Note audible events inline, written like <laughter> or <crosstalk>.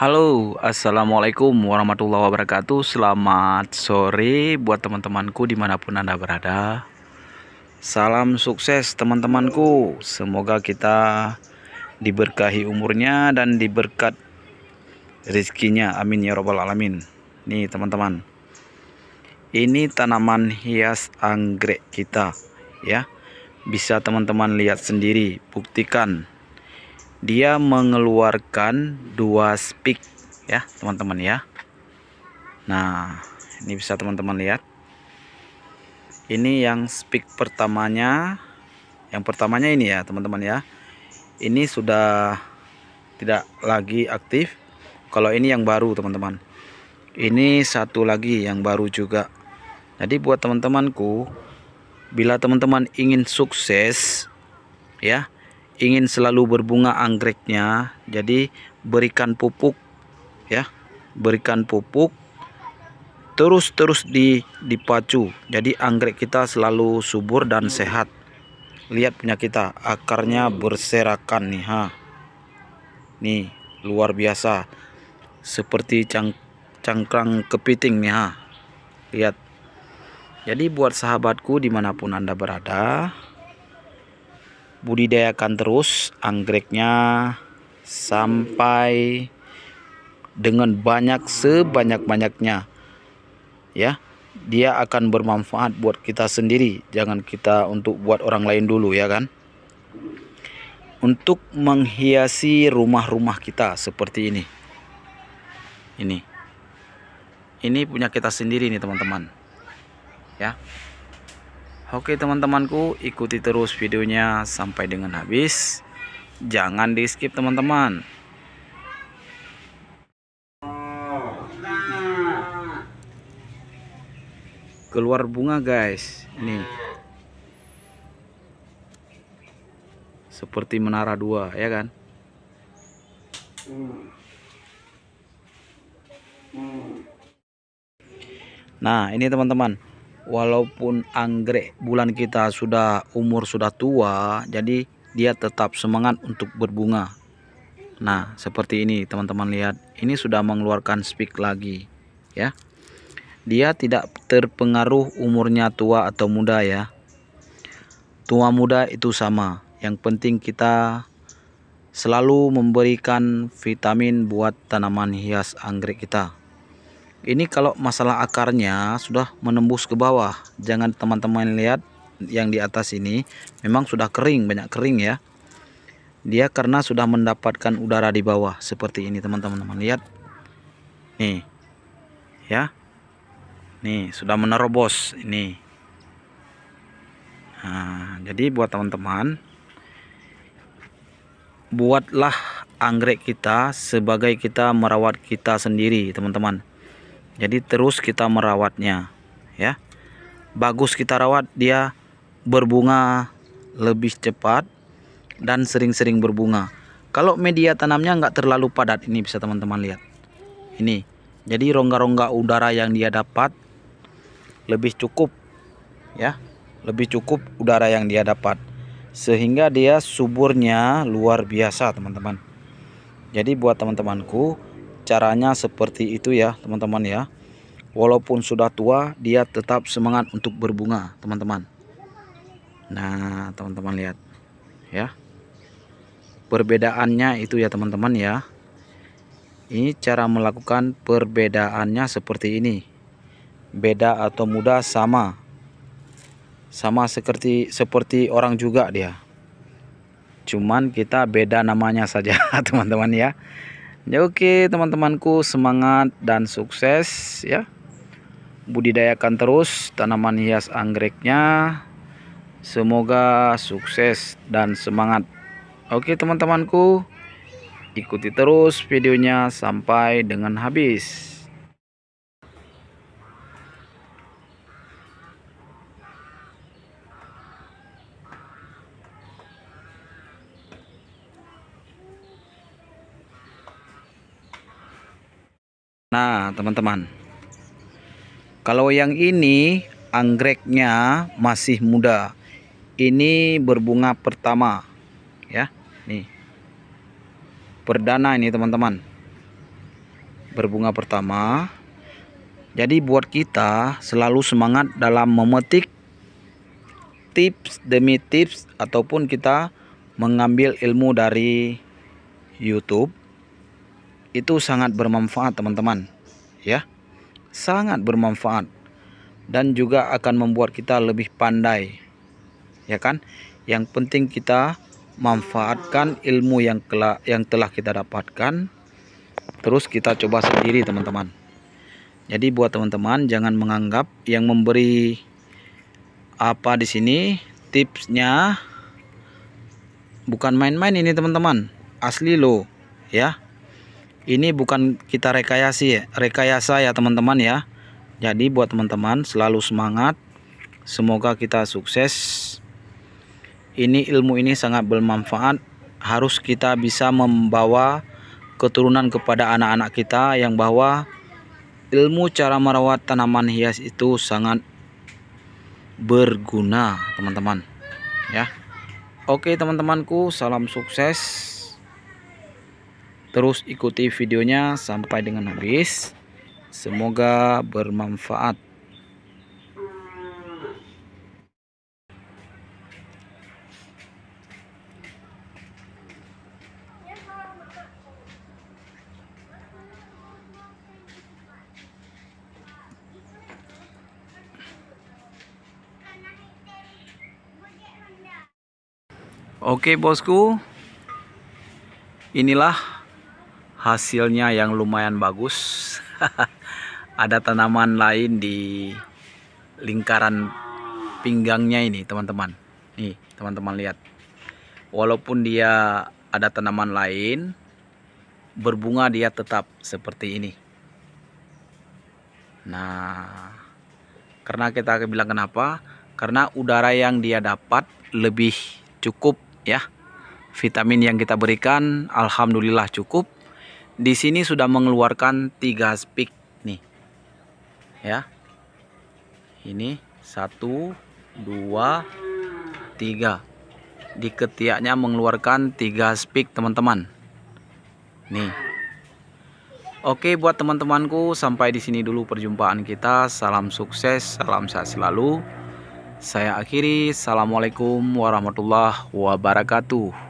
Halo, assalamualaikum warahmatullahi wabarakatuh. Selamat sore buat teman-temanku dimanapun anda berada. Salam sukses teman-temanku. Semoga kita diberkahi umurnya dan diberkat rezekinya Amin ya robbal alamin. Nih teman-teman, ini tanaman hias anggrek kita, ya bisa teman-teman lihat sendiri buktikan dia mengeluarkan dua speak ya teman-teman ya nah ini bisa teman-teman lihat ini yang speak pertamanya yang pertamanya ini ya teman-teman ya ini sudah tidak lagi aktif kalau ini yang baru teman-teman ini satu lagi yang baru juga jadi buat teman-temanku bila teman-teman ingin sukses ya ingin selalu berbunga anggreknya jadi berikan pupuk ya berikan pupuk terus-terus di dipacu jadi anggrek kita selalu subur dan sehat lihat punya kita akarnya berserakan nih ha nih luar biasa seperti cang cangkang kepiting nih ha lihat jadi buat sahabatku dimanapun Anda berada Budidayakan terus anggreknya sampai dengan banyak sebanyak-banyaknya ya dia akan bermanfaat buat kita sendiri jangan kita untuk buat orang lain dulu ya kan untuk menghiasi rumah-rumah kita seperti ini ini ini punya kita sendiri nih teman-teman ya Oke teman-temanku ikuti terus videonya sampai dengan habis jangan di skip teman-teman keluar bunga guys nih seperti menara dua ya kan nah ini teman-teman walaupun anggrek bulan kita sudah umur sudah tua jadi dia tetap semangat untuk berbunga nah seperti ini teman-teman lihat ini sudah mengeluarkan spike lagi ya dia tidak terpengaruh umurnya tua atau muda ya tua muda itu sama yang penting kita selalu memberikan vitamin buat tanaman hias anggrek kita ini kalau masalah akarnya sudah menembus ke bawah jangan teman-teman lihat yang di atas ini memang sudah kering banyak kering ya dia karena sudah mendapatkan udara di bawah seperti ini teman-teman lihat nih ya nih sudah menerobos ini nah, jadi buat teman-teman buatlah anggrek kita sebagai kita merawat kita sendiri teman-teman jadi terus kita merawatnya ya. Bagus kita rawat dia berbunga lebih cepat dan sering-sering berbunga. Kalau media tanamnya nggak terlalu padat ini bisa teman-teman lihat. Ini. Jadi rongga-rongga udara yang dia dapat lebih cukup ya. Lebih cukup udara yang dia dapat sehingga dia suburnya luar biasa teman-teman. Jadi buat teman-temanku caranya seperti itu ya teman-teman ya walaupun sudah tua dia tetap semangat untuk berbunga teman-teman nah teman-teman lihat ya perbedaannya itu ya teman-teman ya ini cara melakukan perbedaannya seperti ini beda atau muda sama sama seperti seperti orang juga dia cuman kita beda namanya saja <laughs> teman-teman ya Ya oke teman-temanku semangat dan sukses ya. Budidayakan terus tanaman hias anggreknya. Semoga sukses dan semangat. Oke teman-temanku ikuti terus videonya sampai dengan habis. Nah teman-teman Kalau yang ini Anggreknya masih muda Ini berbunga pertama Ya nih Perdana ini teman-teman Berbunga pertama Jadi buat kita Selalu semangat dalam memetik Tips demi tips Ataupun kita mengambil ilmu dari Youtube itu sangat bermanfaat teman-teman ya sangat bermanfaat dan juga akan membuat kita lebih pandai ya kan yang penting kita manfaatkan ilmu yang telah yang telah kita dapatkan terus kita coba sendiri teman-teman jadi buat teman-teman jangan menganggap yang memberi apa di sini tipsnya bukan main-main ini teman-teman asli loh ya ini bukan kita rekayasi ya, rekayasa ya teman-teman ya. Jadi buat teman-teman selalu semangat. Semoga kita sukses. Ini ilmu ini sangat bermanfaat. Harus kita bisa membawa keturunan kepada anak-anak kita yang bahwa ilmu cara merawat tanaman hias itu sangat berguna, teman-teman. Ya. Oke, teman-temanku, salam sukses. Terus ikuti videonya sampai dengan habis. Semoga bermanfaat. Oke bosku, inilah hasilnya yang lumayan bagus <laughs> ada tanaman lain di lingkaran pinggangnya ini teman-teman nih teman-teman lihat walaupun dia ada tanaman lain berbunga dia tetap seperti ini nah karena kita bilang kenapa karena udara yang dia dapat lebih cukup ya vitamin yang kita berikan Alhamdulillah cukup di sini sudah mengeluarkan tiga speak nih ya ini satu dua tiga di ketiaknya mengeluarkan tiga speak teman-teman nih oke buat teman-temanku sampai di sini dulu perjumpaan kita salam sukses salam sehat selalu saya akhiri assalamualaikum warahmatullahi wabarakatuh